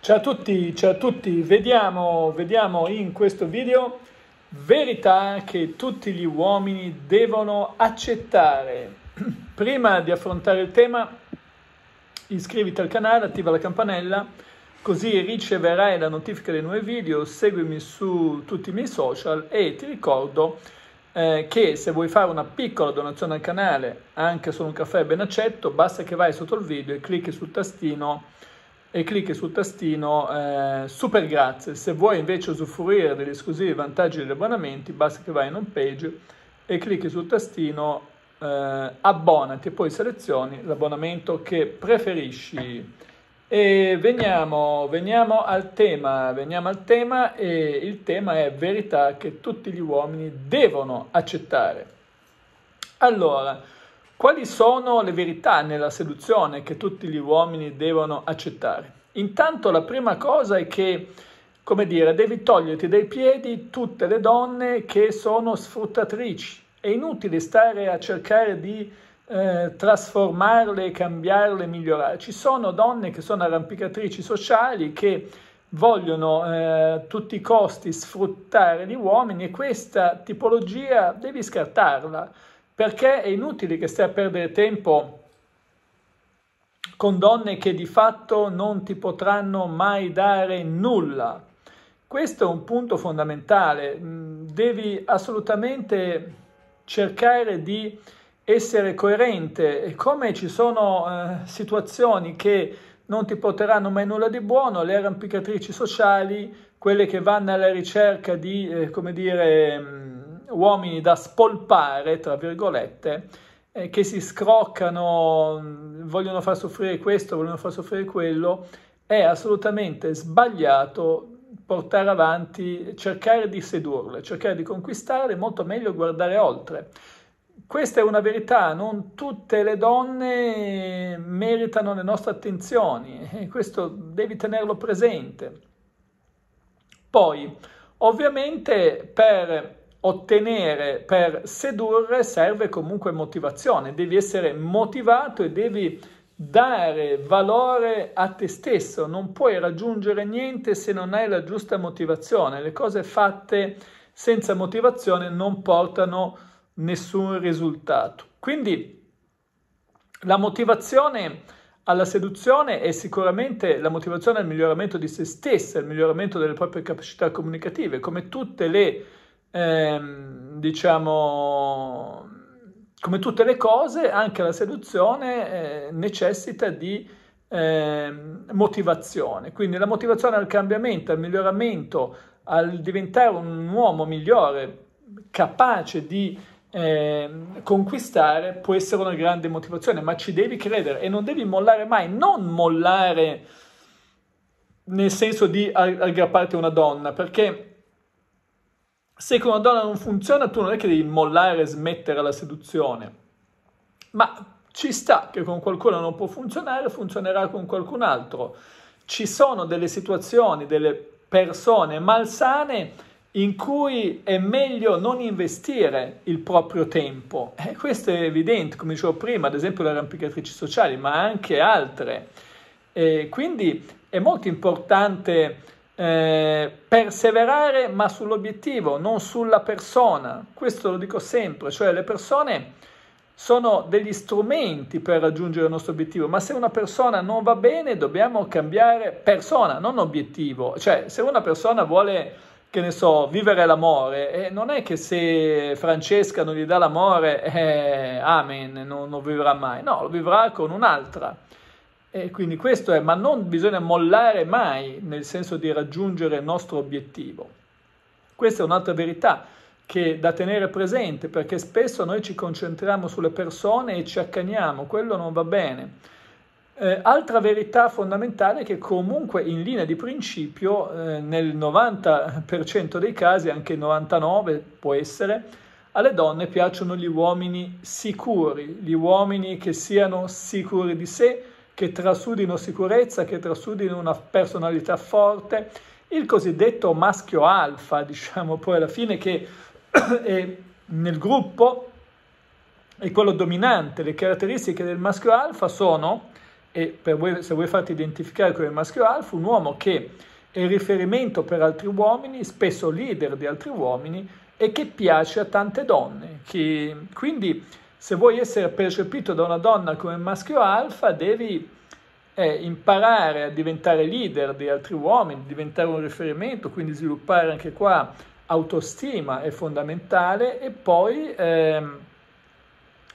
Ciao a tutti, ciao a tutti, vediamo, vediamo in questo video verità che tutti gli uomini devono accettare. Prima di affrontare il tema iscriviti al canale, attiva la campanella così riceverai la notifica dei nuovi video, seguimi su tutti i miei social e ti ricordo eh, che se vuoi fare una piccola donazione al canale, anche solo un caffè ben accetto, basta che vai sotto il video e clicchi sul tastino e clicchi sul tastino eh, super grazie se vuoi invece usufruire degli esclusivi vantaggi degli abbonamenti basta che vai in home page e clicchi sul tastino eh, abbonati e poi selezioni l'abbonamento che preferisci e veniamo, veniamo al tema veniamo al tema e il tema è verità che tutti gli uomini devono accettare allora quali sono le verità nella seduzione che tutti gli uomini devono accettare? Intanto la prima cosa è che, come dire, devi toglierti dai piedi tutte le donne che sono sfruttatrici. È inutile stare a cercare di eh, trasformarle, cambiarle, migliorarle. Ci sono donne che sono arrampicatrici sociali che vogliono eh, a tutti i costi sfruttare gli uomini e questa tipologia devi scartarla perché è inutile che stai a perdere tempo con donne che di fatto non ti potranno mai dare nulla. Questo è un punto fondamentale, mm, devi assolutamente cercare di essere coerente e come ci sono eh, situazioni che non ti porteranno mai nulla di buono, le arrampicatrici sociali, quelle che vanno alla ricerca di, eh, come dire, mm, uomini da spolpare, tra virgolette, eh, che si scroccano, vogliono far soffrire questo, vogliono far soffrire quello, è assolutamente sbagliato portare avanti, cercare di sedurle, cercare di conquistarle, molto meglio guardare oltre. Questa è una verità, non tutte le donne meritano le nostre attenzioni e questo devi tenerlo presente. Poi, ovviamente per ottenere per sedurre serve comunque motivazione, devi essere motivato e devi dare valore a te stesso, non puoi raggiungere niente se non hai la giusta motivazione, le cose fatte senza motivazione non portano nessun risultato. Quindi la motivazione alla seduzione è sicuramente la motivazione al miglioramento di se stessa, al miglioramento delle proprie capacità comunicative, come tutte le Ehm, diciamo, come tutte le cose, anche la seduzione eh, necessita di eh, motivazione. Quindi la motivazione al cambiamento, al miglioramento, al diventare un uomo migliore, capace di eh, conquistare, può essere una grande motivazione, ma ci devi credere e non devi mollare mai, non mollare nel senso di aggrapparti a una donna, perché se con una donna non funziona tu non è che devi mollare e smettere la seduzione, ma ci sta che con qualcuno non può funzionare, funzionerà con qualcun altro. Ci sono delle situazioni, delle persone malsane in cui è meglio non investire il proprio tempo. E eh, questo è evidente, come dicevo prima, ad esempio le arrampicatrici sociali, ma anche altre. E quindi è molto importante eh, perseverare ma sull'obiettivo, non sulla persona. Questo lo dico sempre, cioè le persone sono degli strumenti per raggiungere il nostro obiettivo, ma se una persona non va bene dobbiamo cambiare persona, non obiettivo. Cioè se una persona vuole, che ne so, vivere l'amore, eh, non è che se Francesca non gli dà l'amore, eh, amen, non lo vivrà mai, no, lo vivrà con un'altra. E quindi questo è, ma non bisogna mollare mai nel senso di raggiungere il nostro obiettivo. Questa è un'altra verità che da tenere presente perché spesso noi ci concentriamo sulle persone e ci accaniamo, quello non va bene. Eh, altra verità fondamentale è che comunque in linea di principio eh, nel 90% dei casi, anche il 99% può essere, alle donne piacciono gli uomini sicuri, gli uomini che siano sicuri di sé, che trasudino sicurezza, che trasudino una personalità forte, il cosiddetto maschio alfa, diciamo poi alla fine, che è nel gruppo è quello dominante. Le caratteristiche del maschio alfa sono, e voi, se vuoi farti identificare come maschio alfa, un uomo che è riferimento per altri uomini, spesso leader di altri uomini e che piace a tante donne. Che, quindi se vuoi essere percepito da una donna come maschio alfa, devi eh, imparare a diventare leader di altri uomini, diventare un riferimento, quindi sviluppare anche qua autostima è fondamentale e poi eh,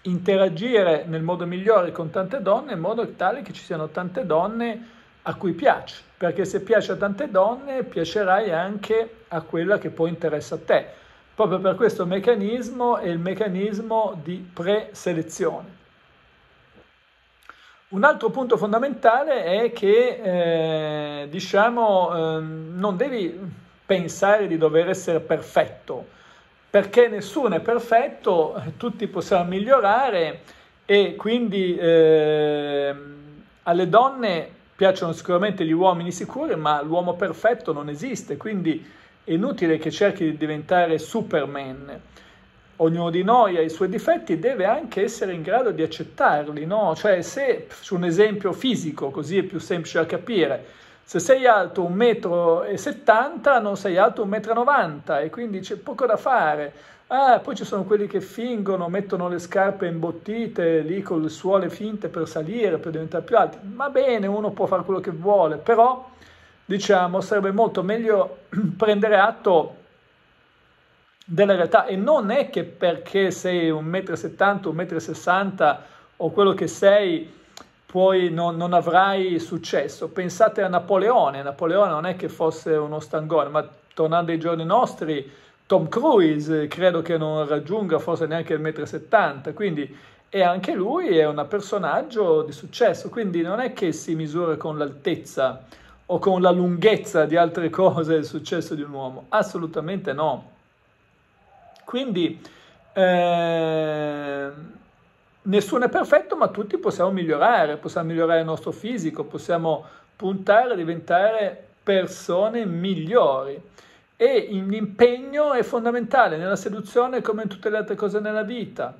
interagire nel modo migliore con tante donne in modo tale che ci siano tante donne a cui piace, perché se piace a tante donne piacerai anche a quella che poi interessa a te proprio per questo meccanismo è il meccanismo di preselezione. Un altro punto fondamentale è che eh, diciamo eh, non devi pensare di dover essere perfetto, perché nessuno è perfetto, tutti possiamo migliorare e quindi eh, alle donne piacciono sicuramente gli uomini sicuri, ma l'uomo perfetto non esiste, quindi è inutile che cerchi di diventare Superman. Ognuno di noi ha i suoi difetti e deve anche essere in grado di accettarli, no? Cioè, se, su un esempio fisico, così è più semplice da capire, se sei alto 1,70 m non sei alto 1,90 m e quindi c'è poco da fare. Ah, poi ci sono quelli che fingono, mettono le scarpe imbottite lì con le suole finte per salire, per diventare più alti. Va bene, uno può fare quello che vuole, però diciamo, sarebbe molto meglio prendere atto della realtà e non è che perché sei un metro e settanta, un metro e sessanta o quello che sei poi non, non, avrai successo. Pensate a Napoleone, Napoleone non è che fosse uno stangone, ma tornando ai giorni nostri, Tom Cruise credo che non raggiunga forse neanche il metro e settanta. quindi e anche lui è un personaggio di successo, quindi non è che si misura con l'altezza, o con la lunghezza di altre cose il successo di un uomo? Assolutamente no. Quindi eh, nessuno è perfetto, ma tutti possiamo migliorare, possiamo migliorare il nostro fisico, possiamo puntare a diventare persone migliori. E l'impegno è fondamentale nella seduzione come in tutte le altre cose nella vita.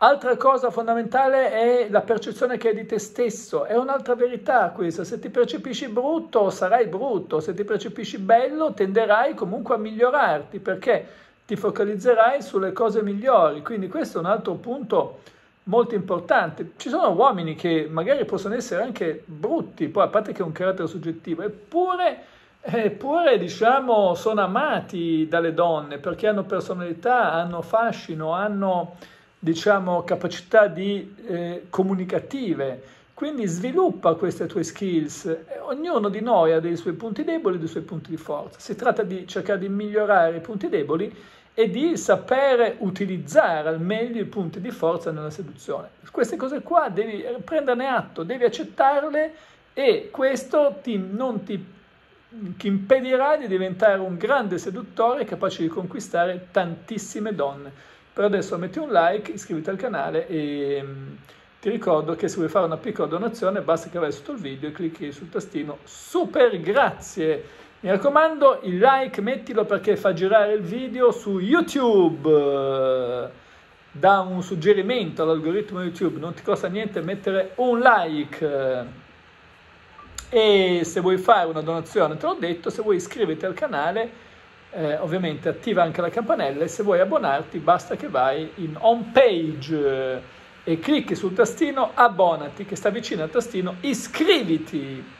Altra cosa fondamentale è la percezione che hai di te stesso, è un'altra verità questa, se ti percepisci brutto sarai brutto, se ti percepisci bello tenderai comunque a migliorarti perché ti focalizzerai sulle cose migliori, quindi questo è un altro punto molto importante. Ci sono uomini che magari possono essere anche brutti, poi a parte che è un carattere soggettivo, eppure... Eppure, diciamo, sono amati dalle donne perché hanno personalità, hanno fascino, hanno diciamo, capacità di, eh, comunicative. Quindi sviluppa queste tue skills. Ognuno di noi ha dei suoi punti deboli e dei suoi punti di forza. Si tratta di cercare di migliorare i punti deboli e di sapere utilizzare al meglio i punti di forza nella seduzione. Queste cose qua devi prenderne atto, devi accettarle e questo ti, non ti, ti impedirà di diventare un grande seduttore capace di conquistare tantissime donne. Per adesso metti un like, iscriviti al canale e mm, ti ricordo che se vuoi fare una piccola donazione basta che vai sotto il video e clicchi sul tastino super grazie. Mi raccomando, il like mettilo perché fa girare il video su YouTube. Da un suggerimento all'algoritmo YouTube, non ti costa niente mettere un like e se vuoi fare una donazione, te l'ho detto, se vuoi iscriviti al canale eh, ovviamente attiva anche la campanella e se vuoi abbonarti basta che vai in home page eh, e clicchi sul tastino abbonati che sta vicino al tastino iscriviti